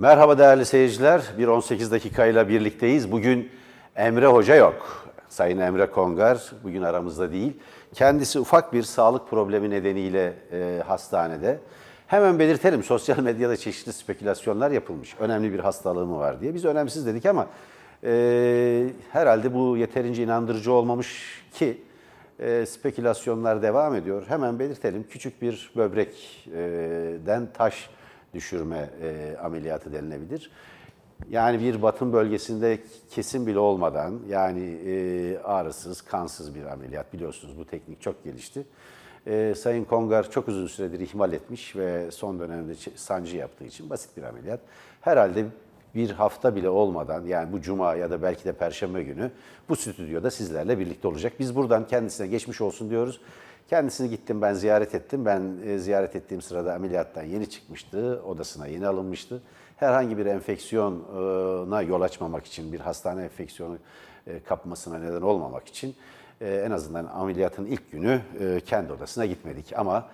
Merhaba değerli seyirciler. bir 18 dakikayla birlikteyiz. Bugün Emre Hoca yok. Sayın Emre Kongar bugün aramızda değil. Kendisi ufak bir sağlık problemi nedeniyle e, hastanede. Hemen belirtelim sosyal medyada çeşitli spekülasyonlar yapılmış. Önemli bir hastalığı mı var diye. Biz önemsiz dedik ama e, herhalde bu yeterince inandırıcı olmamış ki e, spekülasyonlar devam ediyor. Hemen belirtelim küçük bir böbrekten taş düşürme e, ameliyatı denilebilir. Yani bir batın bölgesinde kesin bile olmadan yani e, ağrısız, kansız bir ameliyat biliyorsunuz bu teknik çok gelişti. E, Sayın Kongar çok uzun süredir ihmal etmiş ve son dönemde sancı yaptığı için basit bir ameliyat. Herhalde bir hafta bile olmadan yani bu cuma ya da belki de perşembe günü bu stüdyoda sizlerle birlikte olacak. Biz buradan kendisine geçmiş olsun diyoruz. Kendisini gittim ben ziyaret ettim. Ben e, ziyaret ettiğim sırada ameliyattan yeni çıkmıştı. Odasına yeni alınmıştı. Herhangi bir enfeksiyona yol açmamak için, bir hastane enfeksiyonu e, kapmasına neden olmamak için e, en azından ameliyatın ilk günü kendi odasına gitmedik. Ama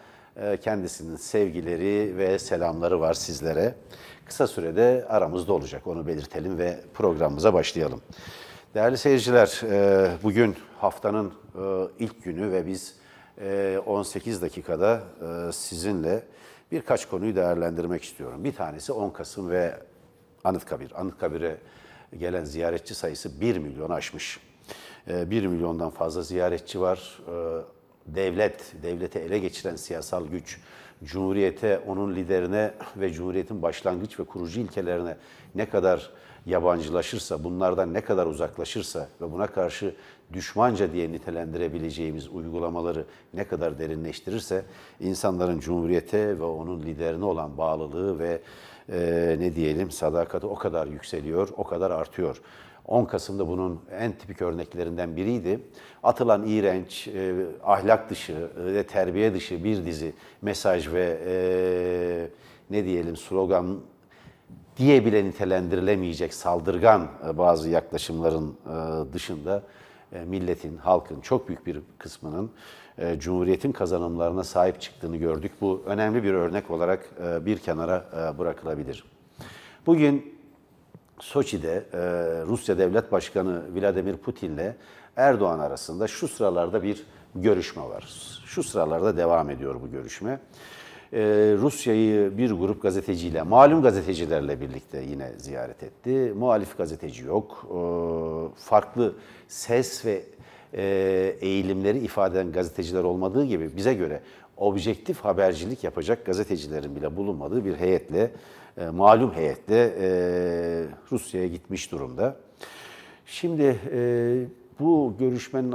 kendisinin sevgileri ve selamları var sizlere. Kısa sürede aramızda olacak onu belirtelim ve programımıza başlayalım. Değerli seyirciler, bugün haftanın ilk günü ve biz 18 ee, dakikada e, sizinle birkaç konuyu değerlendirmek istiyorum. Bir tanesi 10 Kasım ve Anıtkabir. Anıtkabir'e gelen ziyaretçi sayısı 1 milyon aşmış. 1 ee, milyondan fazla ziyaretçi var. Ee, devlet, devlete ele geçiren siyasal güç, Cumhuriyete, onun liderine ve Cumhuriyet'in başlangıç ve kurucu ilkelerine ne kadar yabancılaşırsa, bunlardan ne kadar uzaklaşırsa ve buna karşı düşmanca diye nitelendirebileceğimiz uygulamaları ne kadar derinleştirirse insanların Cumhuriyete ve onun liderine olan bağlılığı ve e, ne diyelim sadakati o kadar yükseliyor, o kadar artıyor. 10 Kasım'da bunun en tipik örneklerinden biriydi. Atılan iğrenç, e, ahlak dışı e, ve terbiye dışı bir dizi mesaj ve e, ne diyelim slogan diye bile nitelendirilemeyecek saldırgan e, bazı yaklaşımların e, dışında e, milletin, halkın çok büyük bir kısmının e, Cumhuriyet'in kazanımlarına sahip çıktığını gördük. Bu önemli bir örnek olarak e, bir kenara bırakılabilir. Bugün Soçi'de Rusya Devlet Başkanı Vladimir Putin ile Erdoğan arasında şu sıralarda bir görüşme var. Şu sıralarda devam ediyor bu görüşme. Ee, Rusya'yı bir grup gazeteciyle, malum gazetecilerle birlikte yine ziyaret etti. Muhalif gazeteci yok. Ee, farklı ses ve e, eğilimleri ifade eden gazeteciler olmadığı gibi bize göre objektif habercilik yapacak gazetecilerin bile bulunmadığı bir heyetle, e, malum heyetle e, Rusya'ya gitmiş durumda. Şimdi... Bu görüşmenin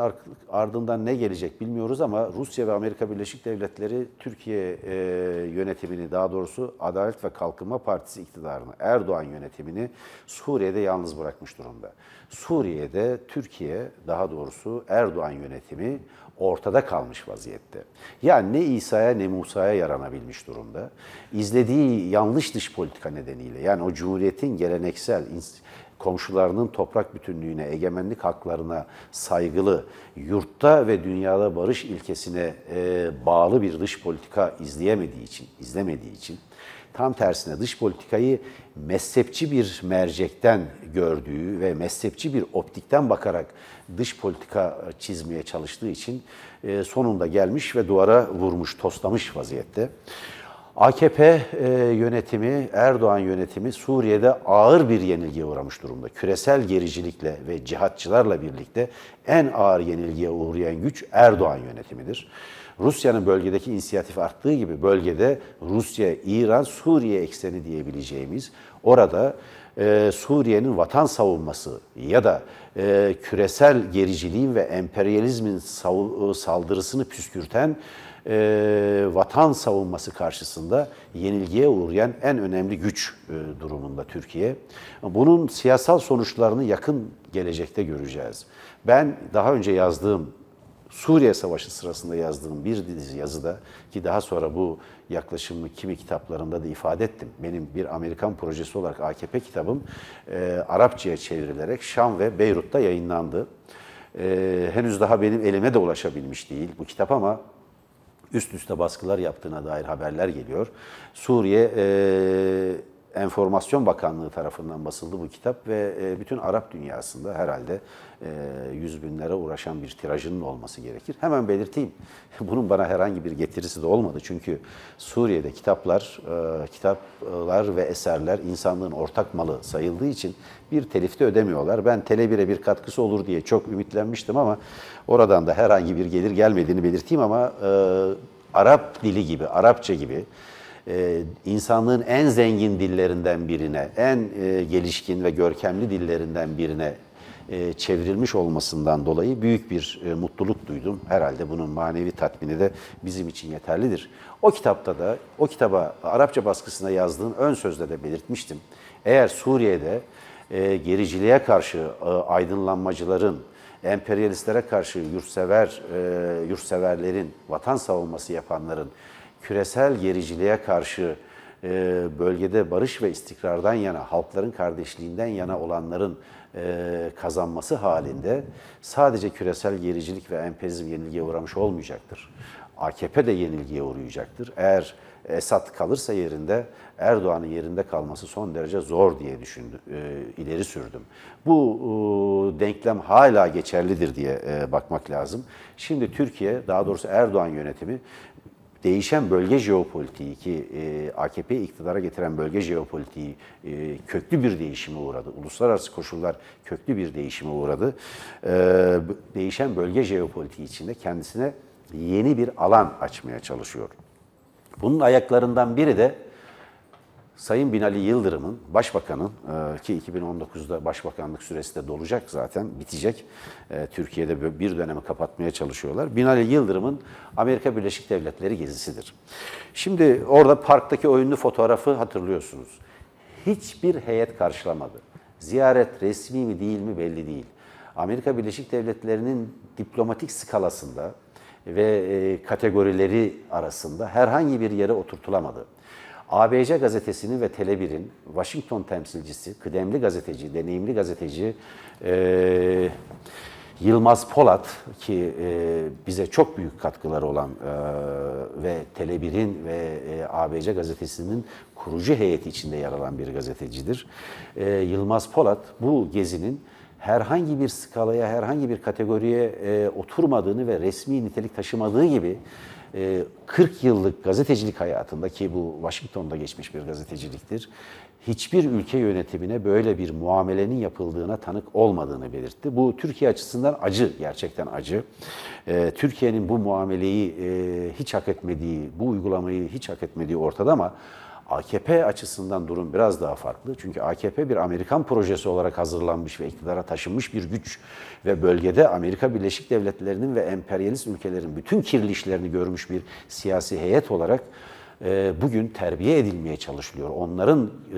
ardından ne gelecek bilmiyoruz ama Rusya ve Amerika Birleşik Devletleri Türkiye e, yönetimini daha doğrusu Adalet ve Kalkınma Partisi iktidarını, Erdoğan yönetimini Suriye'de yalnız bırakmış durumda. Suriye'de Türkiye daha doğrusu Erdoğan yönetimi ortada kalmış vaziyette. Yani ne İsa'ya ne Musa'ya yaranabilmiş durumda. İzlediği yanlış dış politika nedeniyle yani o cumhuriyetin geleneksel komşularının toprak bütünlüğüne, egemenlik haklarına saygılı, yurtta ve dünyada barış ilkesine e, bağlı bir dış politika izleyemediği için, izlemediği için tam tersine dış politikayı mezhepçi bir mercekten gördüğü ve mezhepçi bir optikten bakarak dış politika çizmeye çalıştığı için e, sonunda gelmiş ve duvara vurmuş, toslamış vaziyette. AKP e, yönetimi, Erdoğan yönetimi Suriye'de ağır bir yenilgiye uğramış durumda. Küresel gericilikle ve cihatçılarla birlikte en ağır yenilgiye uğrayan güç Erdoğan yönetimidir. Rusya'nın bölgedeki inisiyatif arttığı gibi bölgede Rusya, İran, Suriye ekseni diyebileceğimiz orada e, Suriye'nin vatan savunması ya da e, küresel gericiliğin ve emperyalizmin saldırısını püskürten e, vatan savunması karşısında yenilgiye uğrayan en önemli güç e, durumunda Türkiye. Bunun siyasal sonuçlarını yakın gelecekte göreceğiz. Ben daha önce yazdığım Suriye Savaşı sırasında yazdığım bir dizi yazıda ki daha sonra bu yaklaşımı kimi kitaplarında da ifade ettim. Benim bir Amerikan projesi olarak AKP kitabım e, Arapçaya çevrilerek Şam ve Beyrut'ta yayınlandı. E, henüz daha benim elime de ulaşabilmiş değil bu kitap ama üst üste baskılar yaptığına dair haberler geliyor. Suriye e, Enformasyon Bakanlığı tarafından basıldı bu kitap ve e, bütün Arap dünyasında herhalde e, yüz binlere uğraşan bir tirajının olması gerekir. Hemen belirteyim, bunun bana herhangi bir getirisi de olmadı. Çünkü Suriye'de kitaplar, e, kitaplar ve eserler insanlığın ortak malı sayıldığı için bir telifte ödemiyorlar. Ben telebire bir katkısı olur diye çok ümitlenmiştim ama oradan da herhangi bir gelir gelmediğini belirteyim ama Arap dili gibi, Arapça gibi e, insanlığın en zengin dillerinden birine, en e, gelişkin ve görkemli dillerinden birine e, çevrilmiş olmasından dolayı büyük bir mutluluk duydum. Herhalde bunun manevi tatmini de bizim için yeterlidir. O kitapta da, o kitaba Arapça baskısına yazdığım ön sözde de belirtmiştim. Eğer Suriye'de gericiliğe karşı aydınlanmacıların, emperyalistlere karşı yurtsever, e, yurtseverlerin, vatan savunması yapanların küresel gericiliğe karşı e, bölgede barış ve istikrardan yana, halkların kardeşliğinden yana olanların e, kazanması halinde sadece küresel gericilik ve emperyalizm yenilgiye uğramış olmayacaktır. AKP de yenilgiye uğrayacaktır. Eğer Esad kalırsa yerinde Erdoğan'ın yerinde kalması son derece zor diye düşündüm, e, ileri sürdüm. Bu denklem hala geçerlidir diye bakmak lazım. Şimdi Türkiye, daha doğrusu Erdoğan yönetimi değişen bölge jeopolitiği ki e, AKP'yi iktidara getiren bölge jeopolitiği e, köklü bir değişime uğradı. Uluslararası koşullar köklü bir değişime uğradı. E, değişen bölge jeopolitiği içinde kendisine yeni bir alan açmaya çalışıyor. Bunun ayaklarından biri de Sayın Binali Yıldırım'ın, başbakanın e, ki 2019'da başbakanlık süresi de dolacak zaten, bitecek. E, Türkiye'de bir dönemi kapatmaya çalışıyorlar. Binali Yıldırım'ın Amerika Birleşik Devletleri gezisidir. Şimdi orada parktaki oyunlu fotoğrafı hatırlıyorsunuz. Hiçbir heyet karşılamadı. Ziyaret resmi mi değil mi belli değil. Amerika Birleşik Devletleri'nin diplomatik skalasında ve e, kategorileri arasında herhangi bir yere oturtulamadı. ABC Gazetesi'nin ve Tele1'in Washington temsilcisi, kıdemli gazeteci, deneyimli gazeteci e, Yılmaz Polat ki e, bize çok büyük katkıları olan e, ve Tele1'in ve e, ABC gazetesinin kurucu heyeti içinde yer alan bir gazetecidir. E, Yılmaz Polat bu gezinin herhangi bir skalaya, herhangi bir kategoriye e, oturmadığını ve resmi nitelik taşımadığı gibi 40 ee, yıllık gazetecilik hayatında ki bu Washington'da geçmiş bir gazeteciliktir. Hiçbir ülke yönetimine böyle bir muamelenin yapıldığına tanık olmadığını belirtti. Bu Türkiye açısından acı, gerçekten acı. Ee, Türkiye'nin bu muameleyi e, hiç hak etmediği, bu uygulamayı hiç hak etmediği ortada ama AKP açısından durum biraz daha farklı. Çünkü AKP bir Amerikan projesi olarak hazırlanmış ve iktidara taşınmış bir güç ve bölgede Amerika Birleşik Devletleri'nin ve emperyalist ülkelerin bütün kirli işlerini görmüş bir siyasi heyet olarak e, bugün terbiye edilmeye çalışılıyor. Onların e,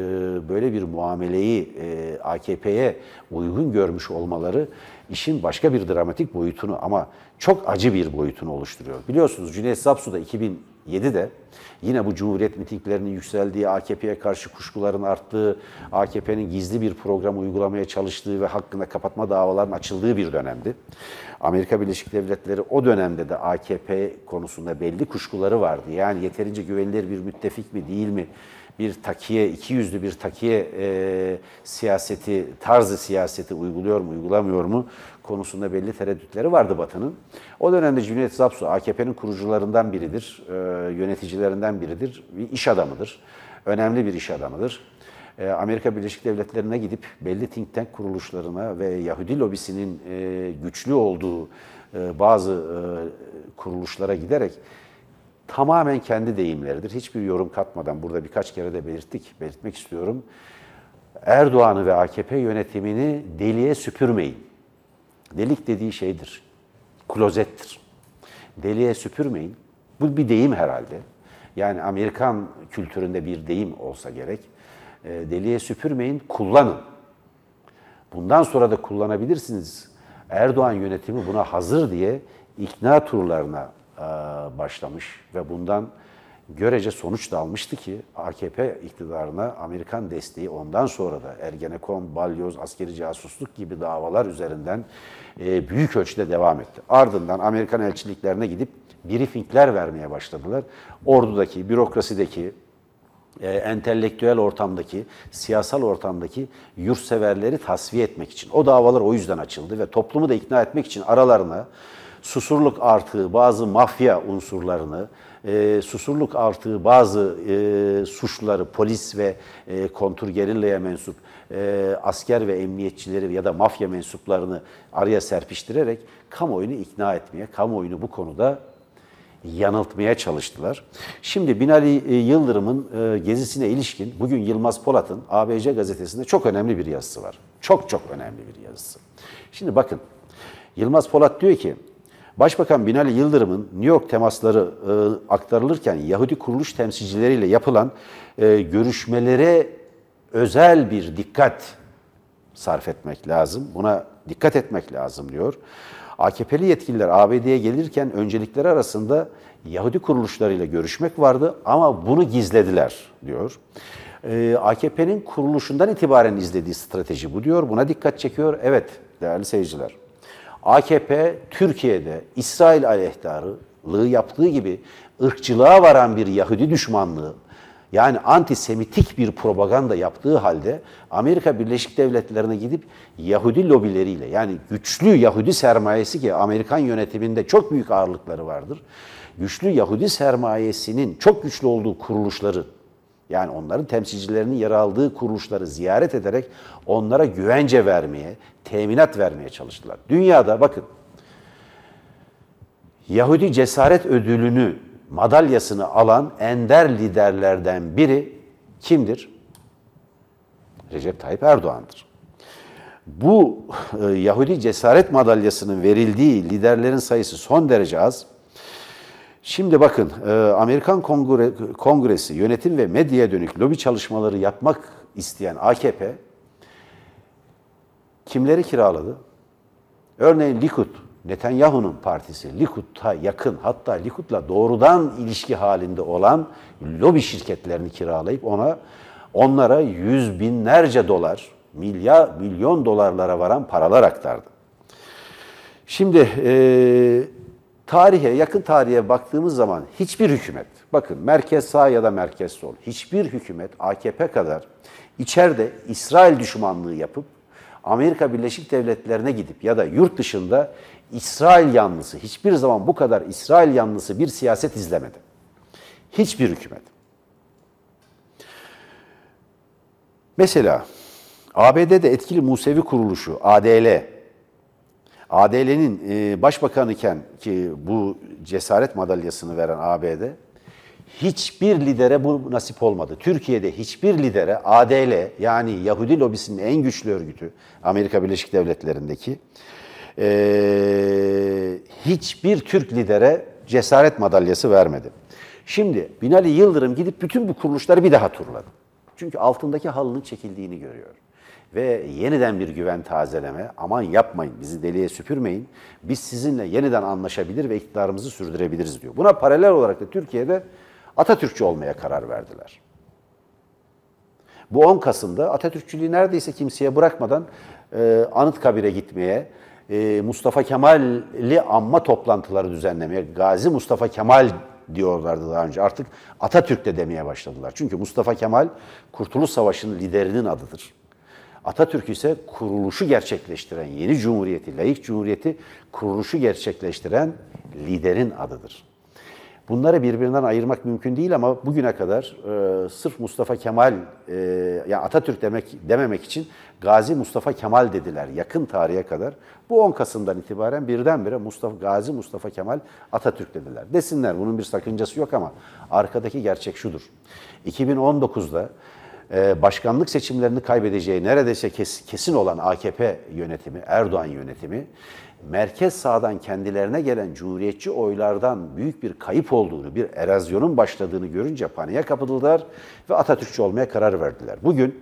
böyle bir muameleyi e, AKP'ye uygun görmüş olmaları işin başka bir dramatik boyutunu ama çok acı bir boyutunu oluşturuyor. Biliyorsunuz Cüneyt Zapsu da 2000 de yine bu Cumhuriyet mitinglerinin yükseldiği, AKP'ye karşı kuşkuların arttığı, AKP'nin gizli bir program uygulamaya çalıştığı ve hakkında kapatma davalarının açıldığı bir dönemdi. Amerika Birleşik Devletleri o dönemde de AKP konusunda belli kuşkuları vardı. Yani yeterince güvenilir bir müttefik mi değil mi? bir takiye, iki yüzlü bir takiye e, siyaseti, tarzı siyaseti uyguluyor mu, uygulamıyor mu konusunda belli tereddütleri vardı Batı'nın. O dönemde Cüneyt Zapsu AKP'nin kurucularından biridir, e, yöneticilerinden biridir, bir iş adamıdır. Önemli bir iş adamıdır. E, Amerika Birleşik Devletleri'ne gidip belli think tank kuruluşlarına ve Yahudi lobisinin e, güçlü olduğu e, bazı e, kuruluşlara giderek tamamen kendi deyimleridir. Hiçbir yorum katmadan burada birkaç kere de belirttik, belirtmek istiyorum. Erdoğan'ı ve AKP yönetimini deliye süpürmeyin. Delik dediği şeydir. Klozettir. Deliğe süpürmeyin. Bu bir deyim herhalde. Yani Amerikan kültüründe bir deyim olsa gerek. Ee, deliğe süpürmeyin, kullanın. Bundan sonra da kullanabilirsiniz. Erdoğan yönetimi buna hazır diye ikna turlarına başlamış ve bundan görece sonuç da almıştı ki AKP iktidarına Amerikan desteği ondan sonra da Ergenekon, Balyoz, askeri casusluk gibi davalar üzerinden e, büyük ölçüde devam etti. Ardından Amerikan elçiliklerine gidip briefingler vermeye başladılar. Ordudaki, bürokrasideki, e, entelektüel ortamdaki, siyasal ortamdaki yurtseverleri tasfiye etmek için. O davalar o yüzden açıldı ve toplumu da ikna etmek için aralarına susurluk artığı bazı mafya unsurlarını, e, susurluk artığı bazı e, suçluları polis ve e, kontur gerillaya mensup e, asker ve emniyetçileri ya da mafya mensuplarını araya serpiştirerek kamuoyunu ikna etmeye, kamuoyunu bu konuda yanıltmaya çalıştılar. Şimdi Binali e, Yıldırım'ın e, gezisine ilişkin bugün Yılmaz Polat'ın ABC gazetesinde çok önemli bir yazısı var. Çok çok önemli bir yazısı. Şimdi bakın Yılmaz Polat diyor ki Başbakan Binali Yıldırım'ın New York temasları e, aktarılırken Yahudi kuruluş temsilcileriyle yapılan e, görüşmelere özel bir dikkat sarf etmek lazım. Buna dikkat etmek lazım diyor. AKP'li yetkililer ABD'ye gelirken öncelikleri arasında Yahudi kuruluşlarıyla görüşmek vardı ama bunu gizlediler diyor. Ee, AKP'nin kuruluşundan itibaren izlediği strateji bu diyor. Buna dikkat çekiyor. Evet değerli seyirciler. AKP Türkiye'de İsrail aleyhtarlığı yaptığı gibi ırkçılığa varan bir Yahudi düşmanlığı, yani antisemitik bir propaganda yaptığı halde Amerika Birleşik Devletleri'ne gidip Yahudi lobileriyle yani güçlü Yahudi sermayesi ki Amerikan yönetiminde çok büyük ağırlıkları vardır. Güçlü Yahudi sermayesinin çok güçlü olduğu kuruluşları yani onların temsilcilerinin yer aldığı kuruluşları ziyaret ederek onlara güvence vermeye, teminat vermeye çalıştılar. Dünyada bakın Yahudi Cesaret Ödülünü, madalyasını alan ender liderlerden biri kimdir? Recep Tayyip Erdoğan'dır. Bu e, Yahudi Cesaret Madalyası'nın verildiği liderlerin sayısı son derece az Şimdi bakın e, Amerikan Kongre, Kongresi yönetim ve medyaya dönük lobi çalışmaları yapmak isteyen AKP kimleri kiraladı? Örneğin Likud, Netanyahu'nun partisi Likud'a yakın hatta Likud'la doğrudan ilişki halinde olan lobi şirketlerini kiralayıp ona onlara yüz binlerce dolar, milyar, milyon dolarlara varan paralar aktardı. Şimdi eee tarihe, yakın tarihe baktığımız zaman hiçbir hükümet, bakın merkez sağ ya da merkez sol, hiçbir hükümet AKP kadar içeride İsrail düşmanlığı yapıp Amerika Birleşik Devletleri'ne gidip ya da yurt dışında İsrail yanlısı, hiçbir zaman bu kadar İsrail yanlısı bir siyaset izlemedi. Hiçbir hükümet. Mesela ABD'de etkili Musevi kuruluşu ADL ADL'nin e, başbakan iken ki bu cesaret madalyasını veren ABD hiçbir lidere bu nasip olmadı. Türkiye'de hiçbir lidere ADL yani Yahudi lobisinin en güçlü örgütü Amerika Birleşik Devletleri'ndeki e, hiçbir Türk lidere cesaret madalyası vermedi. Şimdi Binali Yıldırım gidip bütün bu kuruluşları bir daha turladı. Çünkü altındaki halının çekildiğini görüyor ve yeniden bir güven tazeleme, aman yapmayın bizi deliye süpürmeyin, biz sizinle yeniden anlaşabilir ve iktidarımızı sürdürebiliriz diyor. Buna paralel olarak da Türkiye'de Atatürkçü olmaya karar verdiler. Bu 10 Kasım'da Atatürkçülüğü neredeyse kimseye bırakmadan e, Anıtkabir'e gitmeye, e, Mustafa Kemalli anma toplantıları düzenlemeye, Gazi Mustafa Kemal diyorlardı daha önce. Artık Atatürk de demeye başladılar. Çünkü Mustafa Kemal Kurtuluş Savaşı'nın liderinin adıdır. Atatürk ise kuruluşu gerçekleştiren yeni cumhuriyeti, layık cumhuriyeti kuruluşu gerçekleştiren liderin adıdır. Bunları birbirinden ayırmak mümkün değil ama bugüne kadar e, sırf Mustafa Kemal, e, ya Atatürk demek dememek için Gazi Mustafa Kemal dediler yakın tarihe kadar. Bu 10 Kasım'dan itibaren birdenbire Mustafa Gazi Mustafa Kemal Atatürk dediler. Desinler bunun bir sakıncası yok ama arkadaki gerçek şudur. 2019'da ee, başkanlık seçimlerini kaybedeceği neredeyse kesin olan AKP yönetimi, Erdoğan yönetimi, merkez sağdan kendilerine gelen cumhuriyetçi oylardan büyük bir kayıp olduğunu, bir erazyonun başladığını görünce paniğe kapıldılar ve Atatürkçü olmaya karar verdiler. Bugün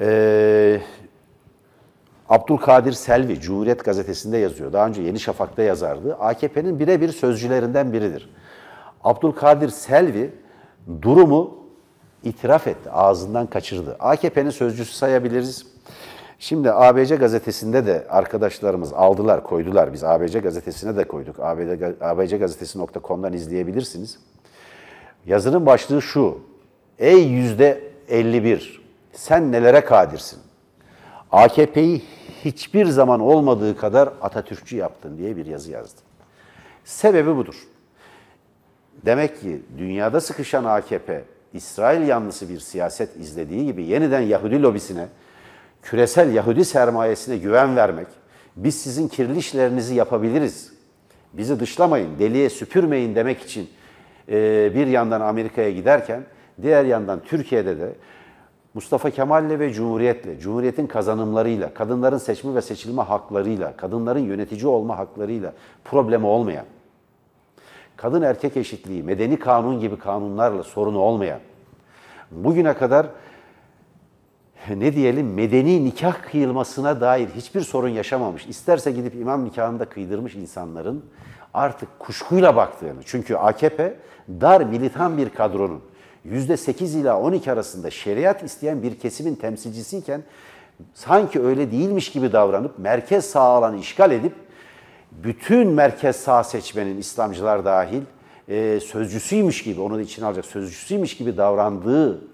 e, Abdülkadir Selvi, Cumhuriyet Gazetesi'nde yazıyor. Daha önce Yeni Şafak'ta yazardı. AKP'nin birebir sözcülerinden biridir. Abdülkadir Selvi durumu itiraf etti, ağzından kaçırdı. AKP'nin sözcüsü sayabiliriz. Şimdi ABC gazetesinde de arkadaşlarımız aldılar, koydular. Biz ABC gazetesine de koyduk. Gazetesi.com'dan izleyebilirsiniz. Yazının başlığı şu. Ey yüzde 51 sen nelere kadirsin? AKP'yi hiçbir zaman olmadığı kadar Atatürkçü yaptın diye bir yazı yazdı. Sebebi budur. Demek ki dünyada sıkışan AKP İsrail yanlısı bir siyaset izlediği gibi yeniden Yahudi lobisine, küresel Yahudi sermayesine güven vermek, biz sizin kirli işlerinizi yapabiliriz, bizi dışlamayın, deliye süpürmeyin demek için e, bir yandan Amerika'ya giderken, diğer yandan Türkiye'de de Mustafa Kemal'le ve Cumhuriyet'le, Cumhuriyet'in kazanımlarıyla, kadınların seçme ve seçilme haklarıyla, kadınların yönetici olma haklarıyla problemi olmayan, kadın erkek eşitliği, medeni kanun gibi kanunlarla sorunu olmayan, bugüne kadar ne diyelim medeni nikah kıyılmasına dair hiçbir sorun yaşamamış, isterse gidip imam nikahında kıydırmış insanların artık kuşkuyla baktığını, çünkü AKP dar militan bir kadronun, %8 ila 12 arasında şeriat isteyen bir kesimin temsilcisiyken sanki öyle değilmiş gibi davranıp merkez sağ alanı işgal edip bütün merkez sağ seçmenin İslamcılar dahil e, sözcüsüymüş gibi, onu da içine alacak sözcüsüymüş gibi davrandığı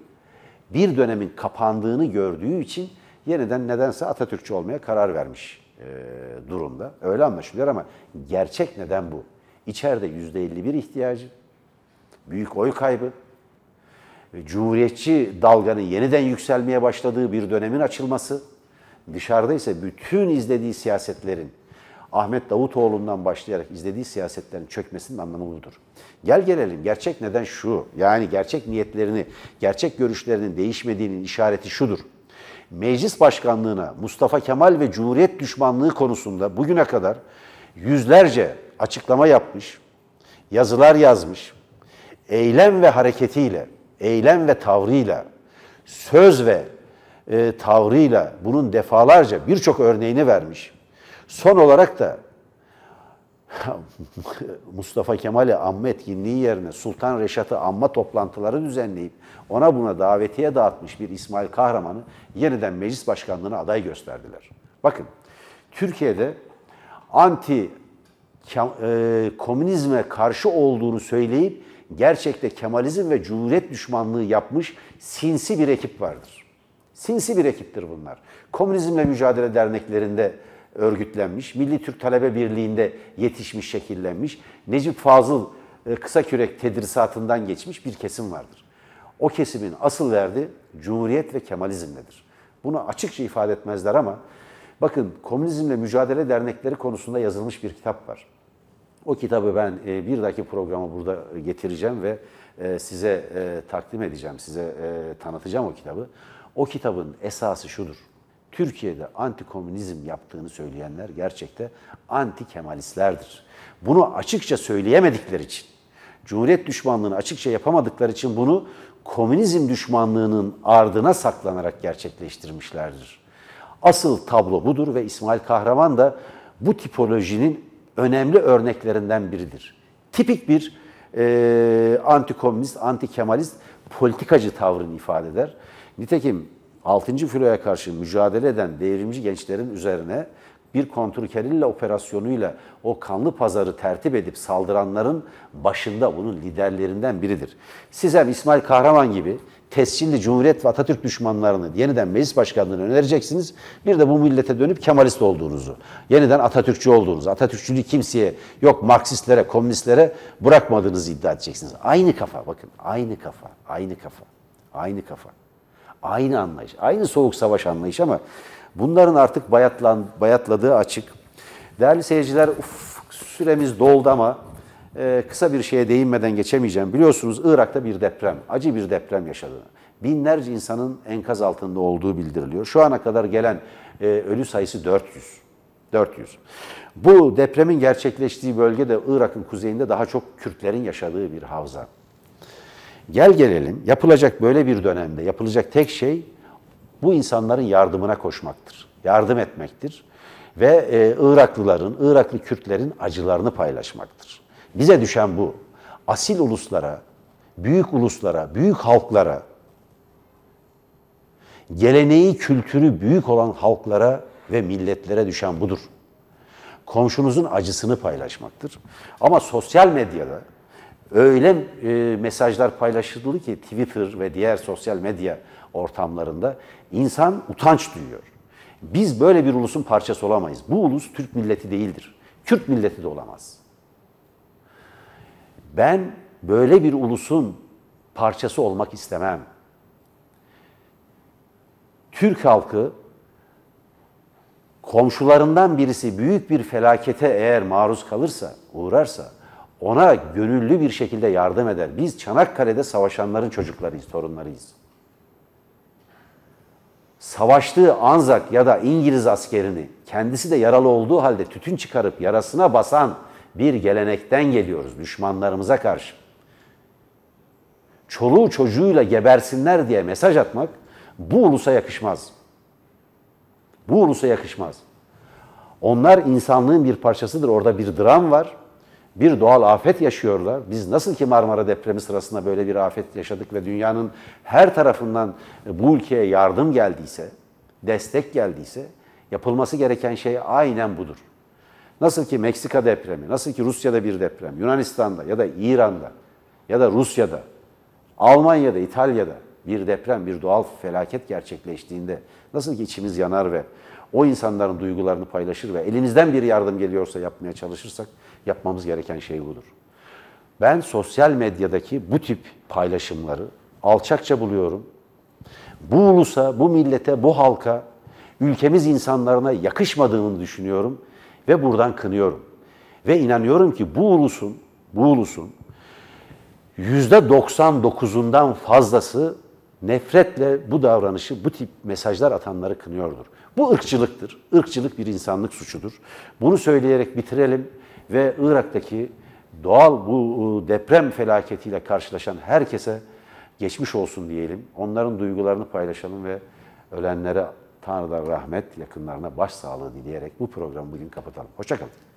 bir dönemin kapandığını gördüğü için yeniden nedense Atatürkçü olmaya karar vermiş e, durumda. Öyle anlaşılıyor ama gerçek neden bu? İçeride %51 ihtiyacı, büyük oy kaybı, e, Cumhuriyetçi dalganın yeniden yükselmeye başladığı bir dönemin açılması, dışarıda ise bütün izlediği siyasetlerin Ahmet Davutoğlu'ndan başlayarak izlediği siyasetlerin çökmesinin anlamı budur. Gel gelelim gerçek neden şu. Yani gerçek niyetlerini, gerçek görüşlerinin değişmediğinin işareti şudur. Meclis başkanlığına Mustafa Kemal ve Cumhuriyet düşmanlığı konusunda bugüne kadar yüzlerce açıklama yapmış, yazılar yazmış, eylem ve hareketiyle, eylem ve tavrıyla, söz ve e, tavrıyla bunun defalarca birçok örneğini vermiş Son olarak da Mustafa Kemal'e anma etkinliği yerine Sultan Reşat'ı amma toplantıları düzenleyip ona buna davetiye dağıtmış bir İsmail Kahraman'ı yeniden meclis başkanlığına aday gösterdiler. Bakın Türkiye'de anti e, komünizme karşı olduğunu söyleyip gerçekte Kemalizm ve Cumhuriyet düşmanlığı yapmış sinsi bir ekip vardır. Sinsi bir ekiptir bunlar. Komünizmle mücadele derneklerinde örgütlenmiş. Milli Türk Talebe Birliği'nde yetişmiş, şekillenmiş. Necip Fazıl e, kısa kürek tedrisatından geçmiş bir kesim vardır. O kesimin asıl verdi Cumhuriyet ve Kemalizm'dedir. Bunu açıkça ifade etmezler ama bakın Komünizmle Mücadele Dernekleri konusunda yazılmış bir kitap var. O kitabı ben e, bir dahaki programı burada getireceğim ve e, size takdim edeceğim, size tanıtacağım o kitabı. O kitabın esası şudur. Türkiye'de antikomünizm yaptığını söyleyenler gerçekte anti Kemalistlerdir. Bunu açıkça söyleyemedikleri için, Cumhuriyet düşmanlığını açıkça yapamadıkları için bunu komünizm düşmanlığının ardına saklanarak gerçekleştirmişlerdir. Asıl tablo budur ve İsmail Kahraman da bu tipolojinin önemli örneklerinden biridir. Tipik bir e, antikomünist, anti-kemalist politikacı tavrını ifade eder. Nitekim 6. filoya karşı mücadele eden devrimci gençlerin üzerine bir kontrkerilla operasyonuyla o kanlı pazarı tertip edip saldıranların başında bunun liderlerinden biridir. Siz hem İsmail Kahraman gibi tescilli Cumhuriyet ve Atatürk düşmanlarını yeniden meclis başkanlığını önereceksiniz. Bir de bu millete dönüp Kemalist olduğunuzu, yeniden Atatürkçü olduğunuzu, Atatürkçülüğü kimseye yok Marksistlere, komünistlere bırakmadığınızı iddia edeceksiniz. Aynı kafa bakın, aynı kafa, aynı kafa, aynı kafa. Aynı anlayış, aynı soğuk savaş anlayışı ama bunların artık bayatlan, bayatladığı açık. Değerli seyirciler, uf, süremiz doldu ama e, kısa bir şeye değinmeden geçemeyeceğim. Biliyorsunuz Irak'ta bir deprem, acı bir deprem yaşadığını, binlerce insanın enkaz altında olduğu bildiriliyor. Şu ana kadar gelen e, ölü sayısı 400. 400. Bu depremin gerçekleştiği bölge de Irak'ın kuzeyinde daha çok Kürtlerin yaşadığı bir havza. Gel gelelim yapılacak böyle bir dönemde yapılacak tek şey bu insanların yardımına koşmaktır. Yardım etmektir ve e, Iraklıların, Iraklı Kürtlerin acılarını paylaşmaktır. Bize düşen bu. Asil uluslara, büyük uluslara, büyük halklara, geleneği, kültürü büyük olan halklara ve milletlere düşen budur. Komşunuzun acısını paylaşmaktır. Ama sosyal medyada öyle e, mesajlar paylaşıldı ki Twitter ve diğer sosyal medya ortamlarında insan utanç duyuyor. Biz böyle bir ulusun parçası olamayız. Bu ulus Türk milleti değildir. Kürt milleti de olamaz. Ben böyle bir ulusun parçası olmak istemem. Türk halkı komşularından birisi büyük bir felakete eğer maruz kalırsa, uğrarsa ona gönüllü bir şekilde yardım eder. Biz Çanakkale'de savaşanların çocuklarıyız, torunlarıyız. Savaştığı Anzak ya da İngiliz askerini kendisi de yaralı olduğu halde tütün çıkarıp yarasına basan bir gelenekten geliyoruz düşmanlarımıza karşı. Çoluğu çocuğuyla gebersinler diye mesaj atmak bu ulusa yakışmaz. Bu ulusa yakışmaz. Onlar insanlığın bir parçasıdır. Orada bir dram var bir doğal afet yaşıyorlar. Biz nasıl ki Marmara depremi sırasında böyle bir afet yaşadık ve dünyanın her tarafından e, bu ülkeye yardım geldiyse, destek geldiyse yapılması gereken şey aynen budur. Nasıl ki Meksika depremi, nasıl ki Rusya'da bir deprem, Yunanistan'da ya da İran'da ya da Rusya'da, Almanya'da, İtalya'da bir deprem, bir doğal felaket gerçekleştiğinde nasıl ki içimiz yanar ve o insanların duygularını paylaşır ve elimizden bir yardım geliyorsa yapmaya çalışırsak Yapmamız gereken şey budur. Ben sosyal medyadaki bu tip paylaşımları alçakça buluyorum. Bu ulusa, bu millete, bu halka, ülkemiz insanlarına yakışmadığını düşünüyorum ve buradan kınıyorum. Ve inanıyorum ki bu ulusun, bu ulusun %99'undan fazlası nefretle bu davranışı, bu tip mesajlar atanları kınıyordur. Bu ırkçılıktır. Irkçılık bir insanlık suçudur. Bunu söyleyerek bitirelim ve Irak'taki doğal bu e, deprem felaketiyle karşılaşan herkese geçmiş olsun diyelim. Onların duygularını paylaşalım ve ölenlere Tanrı'dan rahmet, yakınlarına başsağlığı dileyerek bu programı bugün kapatalım. Hoşçakalın.